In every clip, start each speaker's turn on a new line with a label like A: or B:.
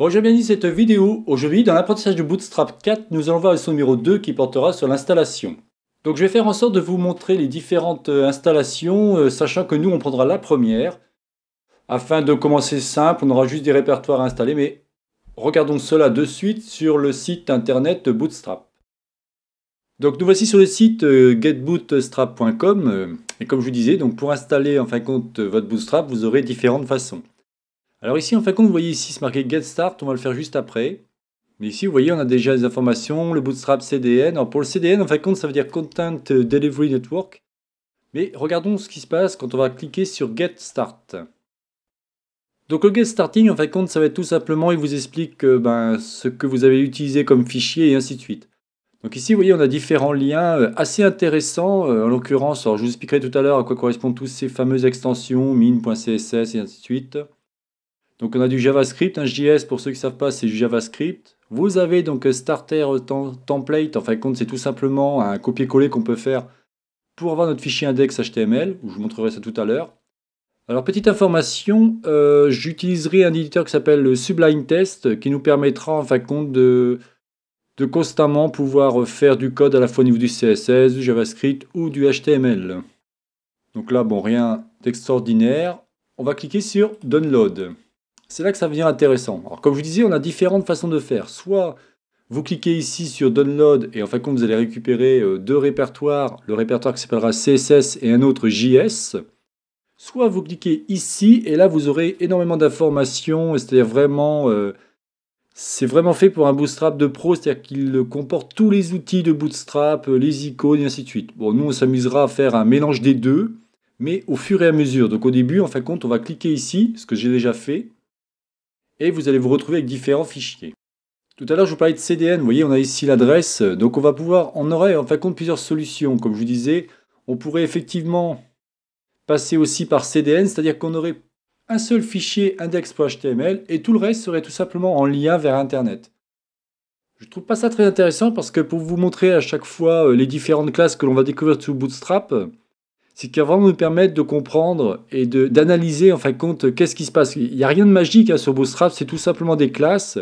A: Bonjour, bienvenue cette vidéo. Aujourd'hui, dans l'apprentissage de Bootstrap 4, nous allons voir le son numéro 2 qui portera sur l'installation. Donc je vais faire en sorte de vous montrer les différentes euh, installations, euh, sachant que nous, on prendra la première. Afin de commencer simple, on aura juste des répertoires à installer, mais regardons cela de suite sur le site internet Bootstrap. Donc nous voici sur le site euh, getbootstrap.com et comme je vous disais, donc pour installer en fin compte votre Bootstrap, vous aurez différentes façons. Alors ici, en fin de compte, vous voyez ici, c'est marqué Get Start, on va le faire juste après. Mais ici, vous voyez, on a déjà les informations, le Bootstrap CDN. Alors pour le CDN, en fin de compte, ça veut dire Content Delivery Network. Mais regardons ce qui se passe quand on va cliquer sur Get Start. Donc le Get Starting, en fin de compte, ça va être tout simplement, il vous explique euh, ben, ce que vous avez utilisé comme fichier et ainsi de suite. Donc ici, vous voyez, on a différents liens euh, assez intéressants. Euh, en l'occurrence, je vous expliquerai tout à l'heure à quoi correspondent tous ces fameuses extensions, min.css et ainsi de suite. Donc on a du JavaScript, un JS pour ceux qui ne savent pas, c'est du JavaScript. Vous avez donc starter template, en fin de compte c'est tout simplement un copier-coller qu'on peut faire pour avoir notre fichier index HTML, où je vous montrerai ça tout à l'heure. Alors petite information, euh, j'utiliserai un éditeur qui s'appelle Sublime Test, qui nous permettra en fin de compte de, de constamment pouvoir faire du code à la fois au niveau du CSS, du JavaScript ou du HTML. Donc là, bon, rien d'extraordinaire. On va cliquer sur Download c'est là que ça devient intéressant. Alors comme je vous disais, on a différentes façons de faire. Soit vous cliquez ici sur Download et en fin de compte, vous allez récupérer euh, deux répertoires, le répertoire qui s'appellera CSS et un autre JS. Soit vous cliquez ici et là, vous aurez énormément d'informations, cest vraiment... Euh, c'est vraiment fait pour un Bootstrap de pro, c'est-à-dire qu'il comporte tous les outils de Bootstrap, euh, les icônes et ainsi de suite. Bon, nous, on s'amusera à faire un mélange des deux, mais au fur et à mesure. Donc au début, en fin de compte, on va cliquer ici, ce que j'ai déjà fait, et vous allez vous retrouver avec différents fichiers. Tout à l'heure, je vous parlais de CDN. Vous voyez, on a ici l'adresse. Donc, on va pouvoir, on aurait en fin de compte plusieurs solutions. Comme je vous disais, on pourrait effectivement passer aussi par CDN, c'est-à-dire qu'on aurait un seul fichier index.html et tout le reste serait tout simplement en lien vers Internet. Je ne trouve pas ça très intéressant parce que pour vous montrer à chaque fois euh, les différentes classes que l'on va découvrir sous Bootstrap, c'est qui va vraiment nous permettre de comprendre et d'analyser en fin de compte qu'est-ce qui se passe. Il n'y a rien de magique à hein, sur Bootstrap, c'est tout simplement des classes.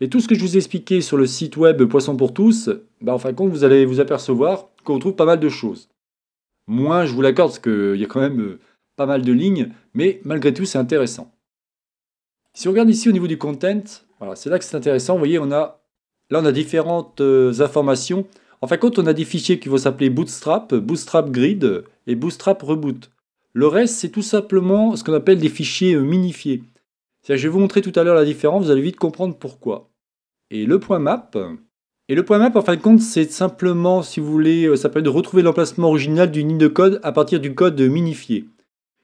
A: Et tout ce que je vous ai expliqué sur le site web Poisson pour tous, bah, en fin de compte, vous allez vous apercevoir qu'on trouve pas mal de choses. Moins, je vous l'accorde, parce qu'il y a quand même euh, pas mal de lignes, mais malgré tout, c'est intéressant. Si on regarde ici au niveau du content, c'est là que c'est intéressant. Vous voyez, on a, là, on a différentes euh, informations. En fin de compte, on a des fichiers qui vont s'appeler Bootstrap, Bootstrap Grid et Bootstrap Reboot. Le reste, c'est tout simplement ce qu'on appelle des fichiers euh, minifiés. je vais vous montrer tout à l'heure la différence, vous allez vite comprendre pourquoi. Et le point map, et le point map en fin de compte, c'est simplement, si vous voulez, euh, ça permet de retrouver l'emplacement original d'une ligne de code à partir du code euh, minifié.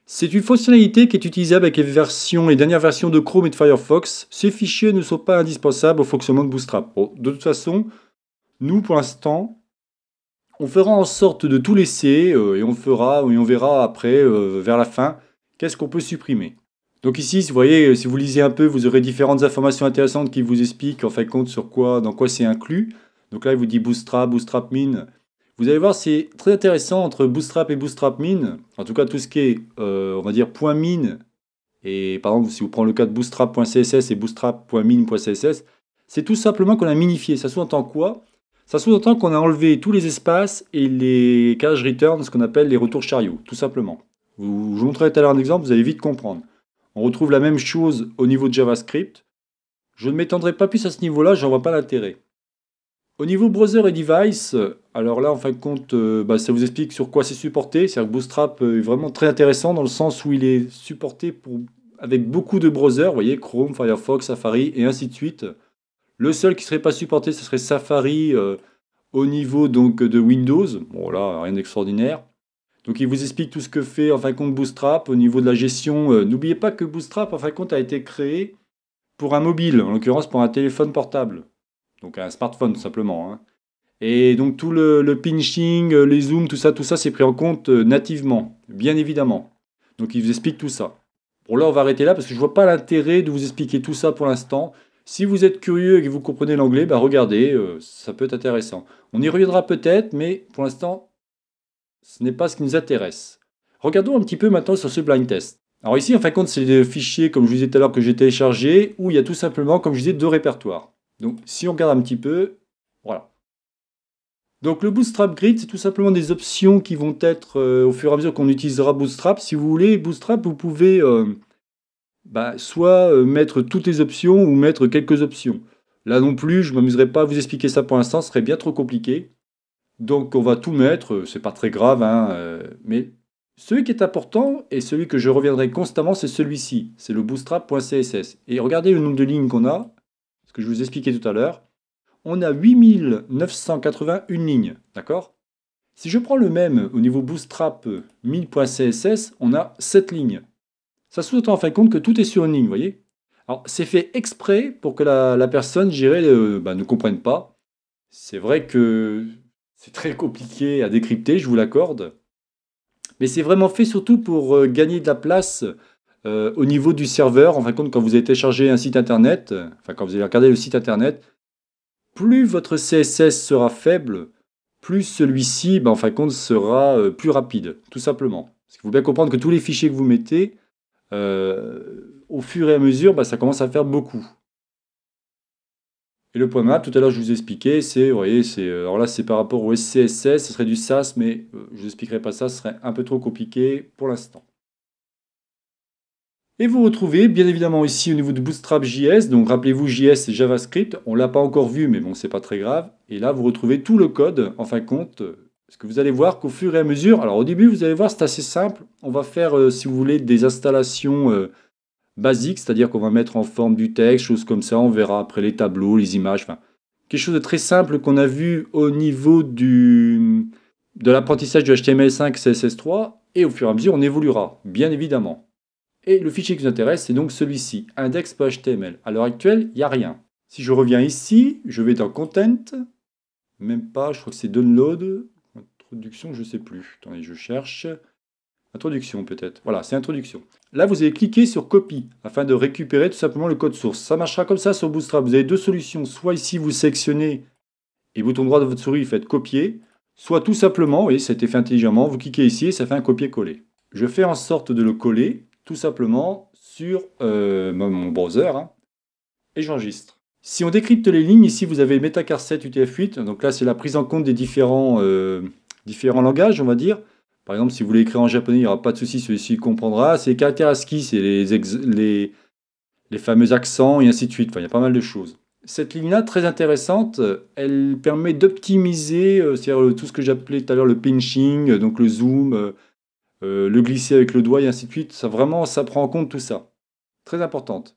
A: C'est une fonctionnalité qui est utilisable avec les, versions, les dernières versions de Chrome et de Firefox. Ces fichiers ne sont pas indispensables au fonctionnement de Bootstrap. de toute façon, nous, pour l'instant, on fera en sorte de tout laisser euh, et on fera et on verra après, euh, vers la fin, qu'est-ce qu'on peut supprimer. Donc ici, vous voyez, euh, si vous lisez un peu, vous aurez différentes informations intéressantes qui vous expliquent en fin de compte sur quoi, dans quoi c'est inclus. Donc là, il vous dit Bootstrap, Bootstrap Min. Vous allez voir, c'est très intéressant entre Bootstrap et Bootstrap Min. En tout cas, tout ce qui est, on va dire, point .min. Et par exemple, si vous prenez le cas de bootstrap.css et bootstrap.min.css, c'est tout simplement qu'on a minifié. Ça sous en quoi ça sous-entend qu'on a enlevé tous les espaces et les cages returns, ce qu'on appelle les retours chariots, tout simplement. Vous, je vous montrerai tout à l'heure un exemple, vous allez vite comprendre. On retrouve la même chose au niveau de JavaScript. Je ne m'étendrai pas plus à ce niveau-là, j'en vois pas l'intérêt. Au niveau browser et device, alors là, en fin de compte, euh, bah, ça vous explique sur quoi c'est supporté. C'est-à-dire que Bootstrap est vraiment très intéressant dans le sens où il est supporté avec beaucoup de browsers, vous voyez, Chrome, Firefox, Safari et ainsi de suite. Le seul qui serait pas supporté, ce serait Safari euh, au niveau donc de Windows. Bon là, rien d'extraordinaire. Donc il vous explique tout ce que fait en fin de compte Bootstrap au niveau de la gestion. Euh, n'oubliez pas que Bootstrap en fin de compte a été créé pour un mobile, en l'occurrence pour un téléphone portable. Donc un smartphone tout simplement. Hein. Et donc tout le, le, pinching, euh, les zooms, tout ça, tout ça, c'est pris en compte nativement, bien évidemment. Donc il vous explique tout ça. Bon là, on va arrêter là parce que je ne vois pas l'intérêt de vous expliquer tout ça pour l'instant. Si vous êtes curieux et que vous comprenez l'anglais, bah regardez, euh, ça peut être intéressant. On y reviendra peut-être, mais pour l'instant, ce n'est pas ce qui nous intéresse. Regardons un petit peu maintenant sur ce blind test. Alors ici, en fin de compte, c'est des fichiers, comme je vous disais tout à l'heure, que j'ai téléchargés, où il y a tout simplement, comme je disais, deux répertoires. Donc si on regarde un petit peu, voilà. Donc le Bootstrap Grid, c'est tout simplement des options qui vont être, euh, au fur et à mesure qu'on utilisera Bootstrap, si vous voulez, Bootstrap, vous pouvez... Euh, bah, soit euh, mettre toutes les options ou mettre quelques options. Là non plus, je ne m'amuserai pas à vous expliquer ça pour l'instant, ce serait bien trop compliqué. Donc on va tout mettre, euh, c'est pas très grave, hein, euh, mais celui qui est important et celui que je reviendrai constamment, c'est celui-ci, c'est le bootstrap.css. Et regardez le nombre de lignes qu'on a, ce que je vous expliquais tout à l'heure. On a 8981 lignes, d'accord Si je prends le même au niveau bootstrap 1000.css, on a 7 lignes ça sous-entend en fin de compte que tout est sur une ligne, vous voyez Alors, c'est fait exprès pour que la, personne, j'irai, euh, bah, ne comprenne pas. C'est vrai que c'est très compliqué à décrypter, je vous l'accorde. Mais c'est vraiment fait surtout pour euh, gagner de la place euh, au niveau du serveur. En fin de compte, quand vous avez téléchargé un site internet, enfin, quand vous avez regardé le site internet, plus votre CSS sera faible, plus celui-ci, bah, en fin de compte, sera euh, plus rapide, tout simplement. Parce qu'il faut bien comprendre que tous les fichiers que vous mettez, euh, au fur et à mesure, bah, ça commence à faire beaucoup. Et le point map, tout à l'heure, je vous ai expliqué, c'est, vous voyez, c'est, euh, alors là, c'est par rapport au SCSS, ce serait du SAS, mais euh, je vous expliquerai pas ça, ce serait un peu trop compliqué pour l'instant. Et vous retrouvez bien évidemment ici au niveau de Bootstrap JS, donc rappelez-vous JS c'est JavaScript, on ne l'a pas encore vu mais bon c'est pas très grave, et là vous retrouvez tout le code en fin de compte parce que vous allez voir qu'au fur et à mesure, alors au début, vous allez voir, c'est assez simple. On va faire, euh, si vous voulez, des installations euh, basiques, c'est-à-dire qu'on va mettre en forme du texte, choses comme ça. On verra après les tableaux, les images, enfin, quelque chose de très simple qu'on a vu au niveau du, de l'apprentissage du HTML5 CSS3. Et au fur et à mesure, on évoluera, bien évidemment. Et le fichier qui nous intéresse, c'est donc celui-ci, index.html. À l'heure actuelle, il n'y a rien. Si je reviens ici, je vais dans Content, même pas, je crois que c'est Download, Introduction, je ne sais plus. Attendez, je cherche. Introduction peut-être. Voilà, c'est introduction. Là, vous allez cliquer sur copie afin de récupérer tout simplement le code source. Ça marchera comme ça sur Bootstrap. Vous avez deux solutions. Soit ici, vous sélectionnez et bouton droit de votre souris, vous faites copier. Soit tout simplement, et été fait intelligemment, vous cliquez ici et ça fait un copier-coller. Je fais en sorte de le coller tout simplement sur euh, mon browser hein, et j'enregistre. Si on décrypte les lignes, ici vous avez Metacar 7 UTF-8, donc là c'est la prise en compte des différents euh, différents langages, on va dire. Par exemple, si vous voulez écrire en japonais, il n'y aura pas de souci, celui-ci comprendra. C'est les caractères ASCII, c'est les, les, fameux accents et ainsi de suite. Enfin, il y a pas mal de choses. Cette ligne-là, très intéressante, elle permet d'optimiser euh, euh, tout ce que j'appelais tout à l'heure le pinching, euh, donc le zoom, le glisser avec le doigt et ainsi de suite. Ça, vraiment, ça prend en compte tout ça. Très importante.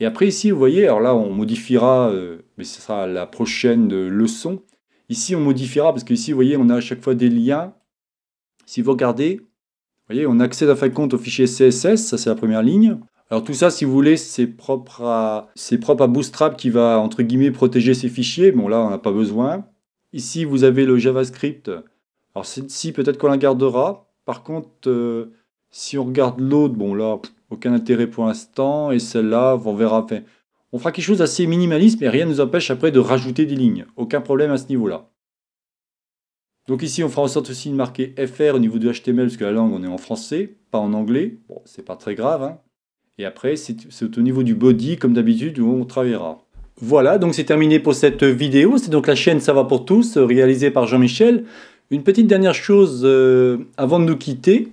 A: Et après ici, vous voyez, alors là, on modifiera, mais ce sera la prochaine leçon, Ici, on modifiera parce qu'ici, vous voyez, on a à chaque fois des liens. Si vous regardez, vous voyez, on accède à fin compte au fichier CSS, ça c'est la première ligne. Alors tout ça, si vous voulez, c'est propre à, Bootstrap qui va, entre guillemets, protéger ces fichiers. Bon, là, on n'a pas besoin. Ici, vous avez le JavaScript. Alors celle peut-être qu'on la gardera. Par contre, euh, si on regarde l'autre, bon là, aucun intérêt pour l'instant. Et celle-là, on verra. On fera quelque chose d'assez minimaliste, mais rien ne nous empêche après de rajouter des lignes. Aucun problème à ce niveau-là. Donc ici, on fera en sorte aussi de marquer FR au niveau du HTML, parce que la langue, on est en français, pas en anglais. Bon, c'est pas très grave. Hein. Et après, c'est au niveau du body, comme d'habitude, où on travaillera. Voilà, donc c'est terminé pour cette vidéo. C'est donc la chaîne Ça va pour tous, réalisée par Jean-Michel. Une petite dernière chose euh, avant de nous quitter.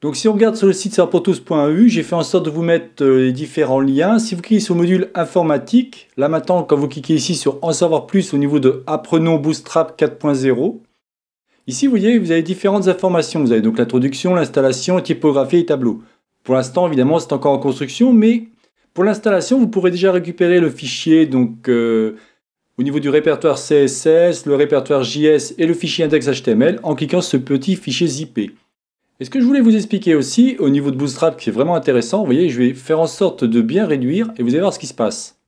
A: Donc si on regarde sur le site serpentos.eu, j'ai fait en sorte de vous mettre euh, les différents liens. Si vous cliquez sur le module informatique, là maintenant quand vous cliquez ici sur en savoir plus au niveau de apprenons Bootstrap 4.0, ici vous voyez vous avez différentes informations. Vous avez donc l'introduction, l'installation, typographie et tableau. Pour l'instant évidemment c'est encore en construction, mais pour l'installation vous pourrez déjà récupérer le fichier euh, au niveau du répertoire CSS, le répertoire JS et le fichier index.html en cliquant sur ce petit fichier zippé. Et ce que je voulais vous expliquer aussi au niveau de Bootstrap qui est vraiment intéressant, vous voyez, je vais faire en sorte de bien réduire et vous allez voir ce qui se passe.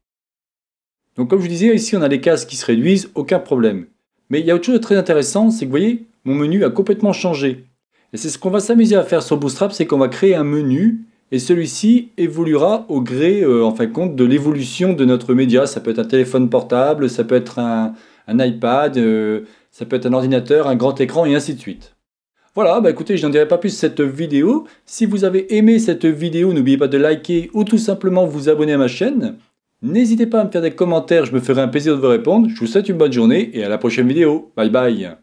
A: Donc comme je vous disais, ici on a les cases qui se réduisent, aucun problème. Mais il y a autre chose de très intéressant, c'est que vous voyez, mon menu a complètement changé. Et c'est ce qu'on va s'amuser à faire sur Bootstrap, c'est qu'on va créer un menu et celui-ci évoluera au gré, euh, en fin de compte, de l'évolution de notre média. Ça peut être un téléphone portable, ça peut être un, iPad, euh, ça peut être un ordinateur, un grand écran et ainsi de suite. Voilà, bah écoutez, je n'en dirai pas plus cette vidéo. Si vous avez aimé cette vidéo, n'oubliez pas de liker ou tout simplement vous abonner à ma chaîne. N'hésitez pas à me faire des commentaires, je me ferai un plaisir de vous répondre. Je vous souhaite une bonne journée et à la prochaine vidéo. Bye bye